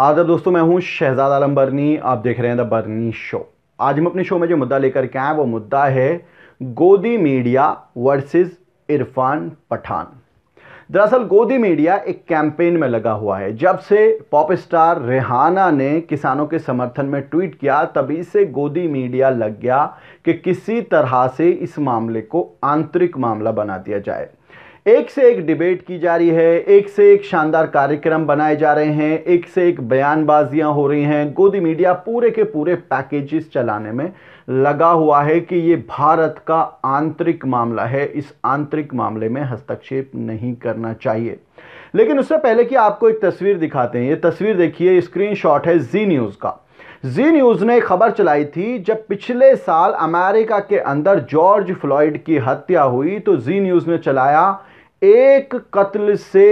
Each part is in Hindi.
आदर तो दोस्तों मैं हूं शहजाद आलम बर्नी आप देख रहे हैं द बर्नी शो आज हम अपने शो में जो मुद्दा लेकर के आए वो मुद्दा है गोदी मीडिया वर्सेस इरफान पठान दरअसल गोदी मीडिया एक कैंपेन में लगा हुआ है जब से पॉप स्टार रेहाना ने किसानों के समर्थन में ट्वीट किया तभी से गोदी मीडिया लग गया कि किसी तरह से इस मामले को आंतरिक मामला बना दिया जाए एक से एक डिबेट की जा रही है एक से एक शानदार कार्यक्रम बनाए जा रहे हैं एक से एक बयानबाजियां हो रही हैं गोदी मीडिया पूरे के पूरे पैकेजेस चलाने में लगा हुआ है कि ये भारत का आंतरिक मामला है इस आंतरिक मामले में हस्तक्षेप नहीं करना चाहिए लेकिन उससे पहले कि आपको एक तस्वीर दिखाते हैं ये तस्वीर देखिए स्क्रीन है जी न्यूज़ का जी न्यूज़ ने खबर चलाई थी जब पिछले साल अमेरिका के अंदर जॉर्ज फ्लॉइड की हत्या हुई तो जी न्यूज़ ने चलाया एक कत्ल से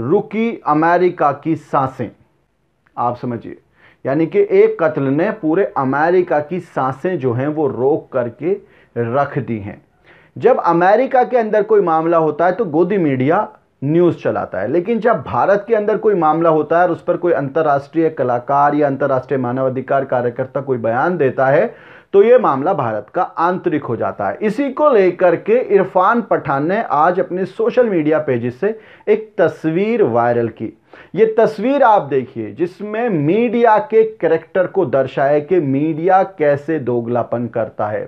रुकी अमेरिका की सांसें आप समझिए यानी कि एक कत्ल ने पूरे अमेरिका की सांसें जो हैं वो रोक करके रख दी हैं जब अमेरिका के अंदर कोई मामला होता है तो गोदी मीडिया न्यूज़ चलाता है लेकिन जब भारत के अंदर कोई मामला होता है और उस पर कोई अंतर्राष्ट्रीय कलाकार या अंतर्राष्ट्रीय मानवाधिकार कार्यकर्ता कोई बयान देता है तो यह मामला भारत का आंतरिक हो जाता है इसी को लेकर के इरफान पठान ने आज अपने सोशल मीडिया पेजेस से एक तस्वीर वायरल की ये तस्वीर आप देखिए जिसमें मीडिया के करेक्टर को दर्शाए कि मीडिया कैसे दोगलापन करता है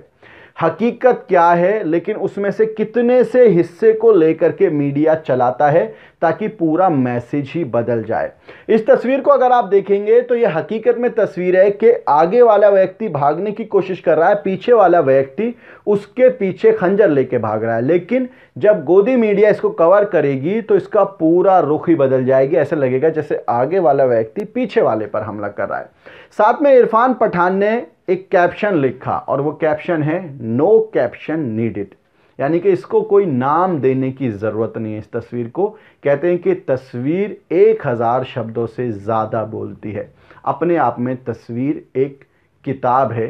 हकीकत क्या है लेकिन उसमें से कितने से हिस्से को लेकर के मीडिया चलाता है ताकि पूरा मैसेज ही बदल जाए इस तस्वीर को अगर आप देखेंगे तो ये हकीकत में तस्वीर है कि आगे वाला व्यक्ति भागने की कोशिश कर रहा है पीछे वाला व्यक्ति उसके पीछे खंजर लेके भाग रहा है लेकिन जब गोदी मीडिया इसको कवर करेगी तो इसका पूरा रुख ही बदल जाएगी ऐसा लगेगा जैसे आगे वाला व्यक्ति पीछे वाले पर हमला कर रहा है साथ में इरफान पठान ने एक कैप्शन लिखा और वो कैप्शन है नो कैप्शन नीडेड यानी कि इसको कोई नाम देने की ज़रूरत नहीं है इस तस्वीर को कहते हैं कि तस्वीर एक हज़ार शब्दों से ज़्यादा बोलती है अपने आप में तस्वीर एक किताब है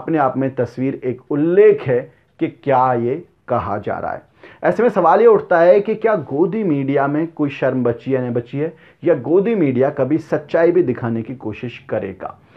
अपने आप में तस्वीर एक उल्लेख है कि क्या ये कहा जा रहा है ऐसे में सवाल ये उठता है कि क्या गोदी मीडिया में कोई शर्म बची है नहीं बची है या गोदी मीडिया कभी सच्चाई भी दिखाने की कोशिश करेगा